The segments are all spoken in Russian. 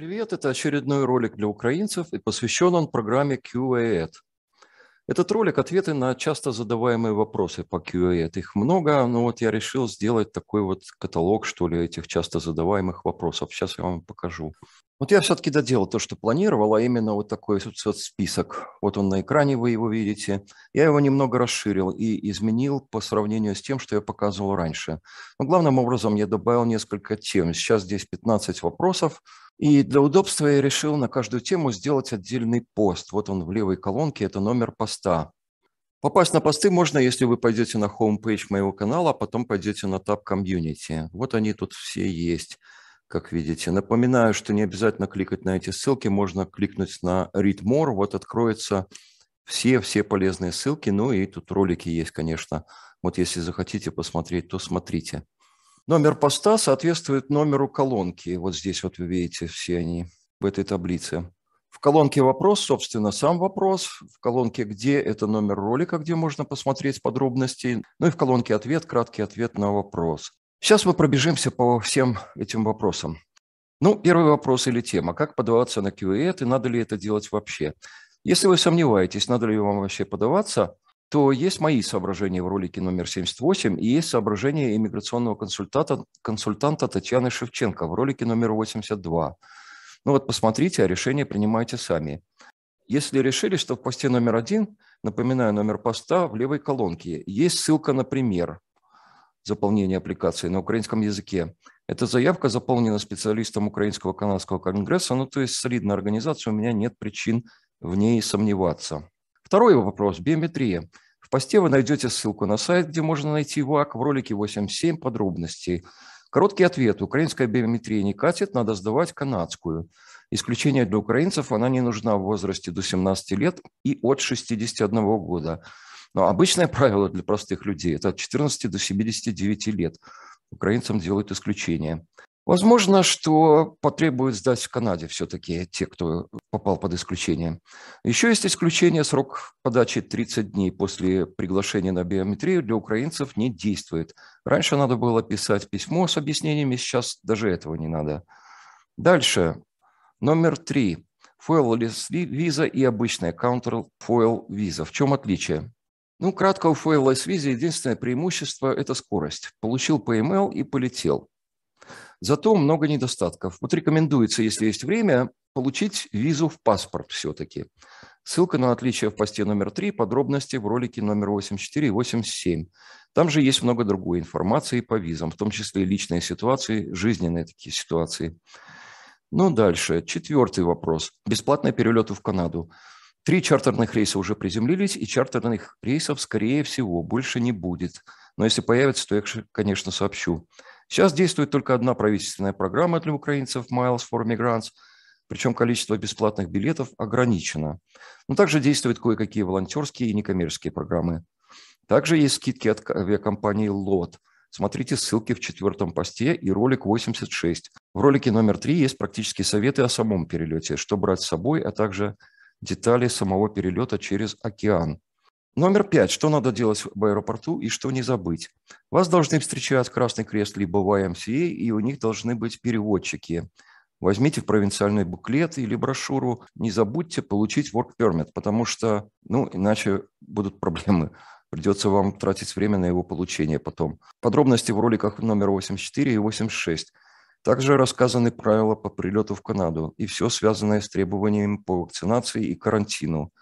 привет! Это очередной ролик для украинцев, и посвящен он программе QA.Ed. Этот ролик – ответы на часто задаваемые вопросы по QA.Ed. Их много, но вот я решил сделать такой вот каталог, что ли, этих часто задаваемых вопросов. Сейчас я вам покажу. Вот я все-таки доделал то, что планировал, а именно вот такой соцсписок. Вот он на экране, вы его видите. Я его немного расширил и изменил по сравнению с тем, что я показывал раньше. Но главным образом я добавил несколько тем. Сейчас здесь 15 вопросов. И для удобства я решил на каждую тему сделать отдельный пост. Вот он в левой колонке, это номер поста. Попасть на посты можно, если вы пойдете на homepage моего канала, а потом пойдете на таб комьюнити. Вот они тут все есть как видите. Напоминаю, что не обязательно кликать на эти ссылки, можно кликнуть на Read More, вот откроется все-все полезные ссылки, ну и тут ролики есть, конечно. Вот если захотите посмотреть, то смотрите. Номер поста соответствует номеру колонки. Вот здесь вот вы видите все они в этой таблице. В колонке «Вопрос», собственно, сам вопрос. В колонке «Где» – это номер ролика, где можно посмотреть подробности. Ну и в колонке «Ответ» – краткий ответ на вопрос. Сейчас мы пробежимся по всем этим вопросам. Ну, первый вопрос или тема. Как подаваться на QE и надо ли это делать вообще? Если вы сомневаетесь, надо ли вам вообще подаваться, то есть мои соображения в ролике номер 78 и есть соображения иммиграционного консультанта, консультанта Татьяны Шевченко в ролике номер 82. Ну вот посмотрите, а решение принимайте сами. Если решили, что в посте номер один, напоминаю номер поста, в левой колонке есть ссылка на пример, заполнения аппликации на украинском языке. Эта заявка заполнена специалистом Украинского канадского конгресса, ну то есть солидная организация, у меня нет причин в ней сомневаться. Второй вопрос – биометрия. В посте вы найдете ссылку на сайт, где можно найти ВАК в ролике 8.7 подробностей. Короткий ответ. Украинская биометрия не катит, надо сдавать канадскую. Исключение для украинцев, она не нужна в возрасте до 17 лет и от 61 года. Но обычное правило для простых людей – это от 14 до 79 лет. Украинцам делают исключение. Возможно, что потребует сдать в Канаде все-таки те, кто попал под исключение. Еще есть исключение, срок подачи 30 дней после приглашения на биометрию для украинцев не действует. Раньше надо было писать письмо с объяснениями, сейчас даже этого не надо. Дальше, номер три. Фойл виза и обычная counter фойл виза. В чем отличие? Ну, кратко у Foil Визи единственное преимущество – это скорость. Получил по e и полетел. Зато много недостатков. Вот рекомендуется, если есть время, получить визу в паспорт все-таки. Ссылка на отличие в посте номер 3, подробности в ролике номер 84 и 87. Там же есть много другой информации по визам, в том числе и личные ситуации, жизненные такие ситуации. Ну, дальше. Четвертый вопрос. Бесплатные перелеты в Канаду. Три чартерных рейса уже приземлились, и чартерных рейсов, скорее всего, больше не будет. Но если появится, то я, конечно, сообщу. Сейчас действует только одна правительственная программа для украинцев «Miles for Migrants», причем количество бесплатных билетов ограничено. Но также действуют кое-какие волонтерские и некоммерческие программы. Также есть скидки от авиакомпании «Лот», Смотрите ссылки в четвертом посте и ролик 86. В ролике номер три есть практические советы о самом перелете, что брать с собой, а также детали самого перелета через океан. Номер пять. Что надо делать в аэропорту и что не забыть? Вас должны встречать Красный Крест либо YMCA, и у них должны быть переводчики. Возьмите провинциальный буклет или брошюру. Не забудьте получить work permit, потому что, ну, иначе будут проблемы. Придется вам тратить время на его получение потом. Подробности в роликах номер 84 и 86. Также рассказаны правила по прилету в Канаду и все связанное с требованиями по вакцинации и карантину.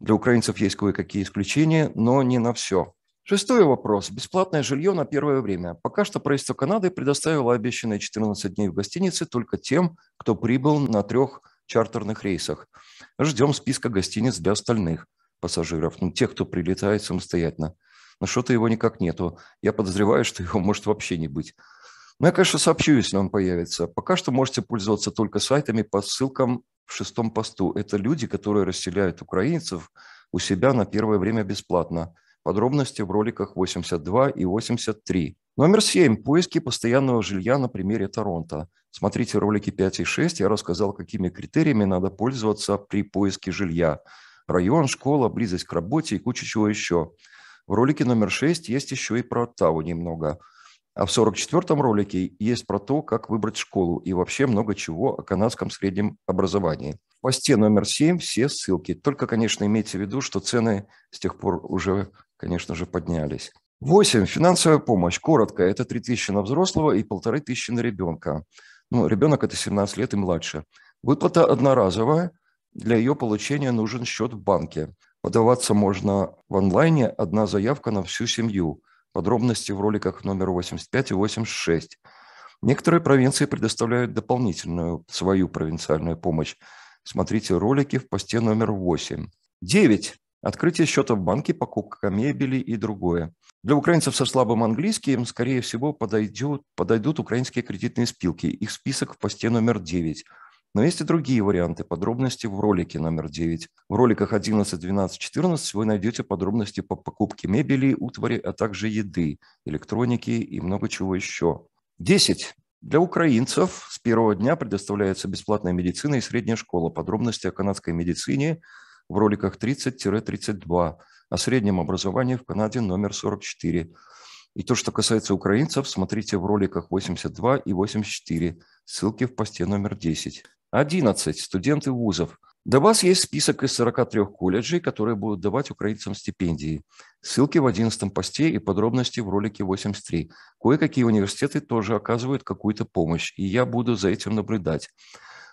Для украинцев есть кое-какие исключения, но не на все. Шестой вопрос. Бесплатное жилье на первое время. Пока что правительство Канады предоставило обещанные 14 дней в гостинице только тем, кто прибыл на трех чартерных рейсах. Ждем списка гостиниц для остальных пассажиров, ну, тех, кто прилетает самостоятельно. Но что-то его никак нету. Я подозреваю, что его может вообще не быть. Но ну, я, конечно, сообщу, если он появится. Пока что можете пользоваться только сайтами по ссылкам в шестом посту. Это люди, которые расселяют украинцев у себя на первое время бесплатно. Подробности в роликах 82 и 83. Номер 7. Поиски постоянного жилья на примере Торонто. Смотрите ролики 5 и 6. Я рассказал, какими критериями надо пользоваться при поиске жилья. Район, школа, близость к работе и куча чего еще. В ролике номер 6 есть еще и про Оттаву немного – а в 44-м ролике есть про то, как выбрать школу и вообще много чего о канадском среднем образовании. В посте номер 7 все ссылки. Только, конечно, имейте в виду, что цены с тех пор уже, конечно же, поднялись. 8. Финансовая помощь. Коротко, это 3 тысячи на взрослого и 1,5 тысячи на ребенка. Ну, ребенок – это 17 лет и младше. Выплата одноразовая. Для ее получения нужен счет в банке. Подаваться можно в онлайне, одна заявка на всю семью – Подробности в роликах номер 85 и 86. Некоторые провинции предоставляют дополнительную свою провинциальную помощь. Смотрите ролики в посте номер 8. 9. Открытие счета в банке, покупка мебели и другое. Для украинцев со слабым английским, скорее всего, подойдет, подойдут украинские кредитные спилки. Их список в посте номер 9. Но есть и другие варианты. Подробности в ролике номер 9. В роликах 11, 12, 14 вы найдете подробности по покупке мебели, утвари, а также еды, электроники и много чего еще. 10. Для украинцев с первого дня предоставляется бесплатная медицина и средняя школа. Подробности о канадской медицине в роликах 30-32, о среднем образовании в Канаде номер 44. И то, что касается украинцев, смотрите в роликах 82 и 84, ссылки в посте номер 10. 11. Студенты вузов. До вас есть список из 43 колледжей, которые будут давать украинцам стипендии. Ссылки в 11 посте и подробности в ролике 83. Кое-какие университеты тоже оказывают какую-то помощь, и я буду за этим наблюдать.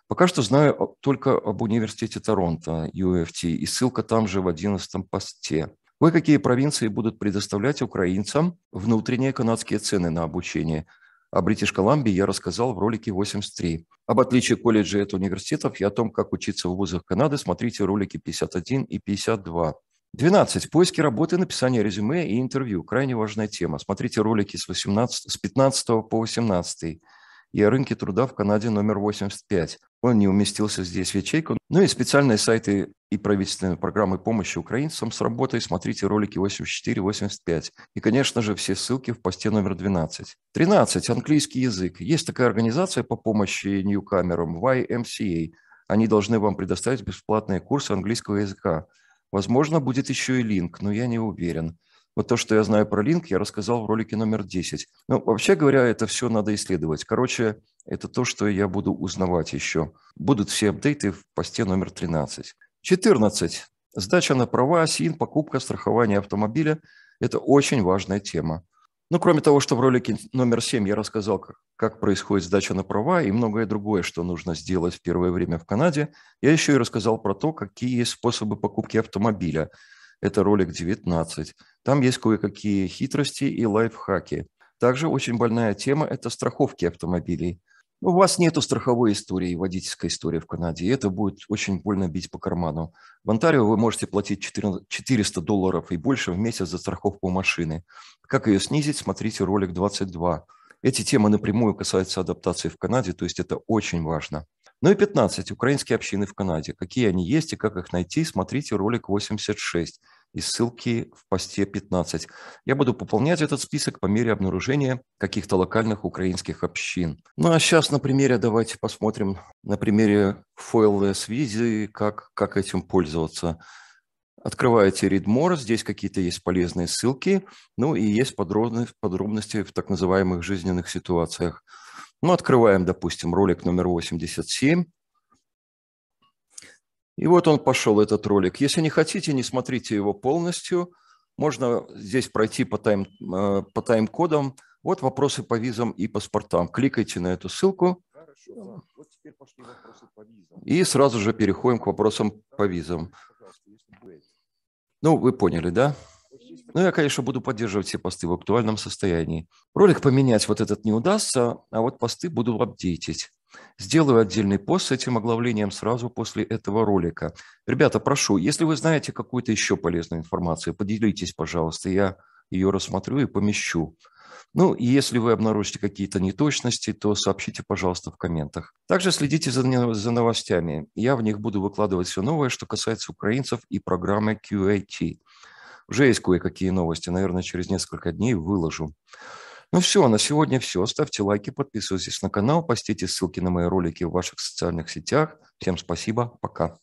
Пока что знаю только об университете Торонто, UFT, и ссылка там же в 11 посте. Кое-какие провинции будут предоставлять украинцам внутренние канадские цены на обучение – о Бритиш Колумбии я рассказал в ролике 83. Об отличии колледжей от университетов и о том, как учиться в вузах Канады, смотрите ролики 51 и 52. 12. Поиски работы, написание резюме и интервью. Крайне важная тема. Смотрите ролики с, 18, с 15 по 18 и о рынке труда в Канаде номер 85. Он не уместился здесь в ячейку. Ну и специальные сайты и правительственные программы помощи украинцам с работой смотрите ролики 84-85. И, конечно же, все ссылки в посте номер 12. 13. Английский язык. Есть такая организация по помощи ньюкамерам YMCA. Они должны вам предоставить бесплатные курсы английского языка. Возможно, будет еще и линк, но я не уверен. Вот то, что я знаю про линк, я рассказал в ролике номер 10. Но ну, вообще говоря, это все надо исследовать. Короче, это то, что я буду узнавать еще. Будут все апдейты в посте номер 13. 14. Сдача на права, СИН, покупка, страхование автомобиля – это очень важная тема. Ну, кроме того, что в ролике номер 7 я рассказал, как, как происходит сдача на права и многое другое, что нужно сделать в первое время в Канаде, я еще и рассказал про то, какие есть способы покупки автомобиля. Это ролик 19. Там есть кое-какие хитрости и лайфхаки. Также очень больная тема – это страховки автомобилей. У вас нету страховой истории, водительской истории в Канаде, и это будет очень больно бить по карману. В Онтарио вы можете платить 400 долларов и больше в месяц за страховку машины. Как ее снизить, смотрите ролик 22. Эти темы напрямую касаются адаптации в Канаде, то есть это очень важно. Ну и 15. Украинские общины в Канаде. Какие они есть и как их найти, смотрите ролик 86 и ссылки в посте 15. Я буду пополнять этот список по мере обнаружения каких-то локальных украинских общин. Ну а сейчас на примере давайте посмотрим на примере FoilS визы, как, как этим пользоваться. Открываете ReadMore, здесь какие-то есть полезные ссылки, ну и есть подробности, подробности в так называемых жизненных ситуациях. Ну, открываем, допустим, ролик номер 87, и вот он пошел, этот ролик. Если не хотите, не смотрите его полностью. Можно здесь пройти по, тайм, э, по тайм-кодам. Вот вопросы по визам и паспортам. Кликайте на эту ссылку. Хорошо. Вот теперь пошли вопросы по визам. И сразу же переходим к вопросам по визам. Ну, вы поняли, да? Ну, я, конечно, буду поддерживать все посты в актуальном состоянии. Ролик поменять вот этот не удастся, а вот посты буду апдейтить. Сделаю отдельный пост с этим оглавлением сразу после этого ролика. Ребята, прошу, если вы знаете какую-то еще полезную информацию, поделитесь, пожалуйста, я ее рассмотрю и помещу. Ну, и если вы обнаружите какие-то неточности, то сообщите, пожалуйста, в комментах. Также следите за, за новостями. Я в них буду выкладывать все новое, что касается украинцев и программы QAT. Уже есть кое-какие новости, наверное, через несколько дней выложу. Ну все, на сегодня все. Ставьте лайки, подписывайтесь на канал, постите ссылки на мои ролики в ваших социальных сетях. Всем спасибо, пока.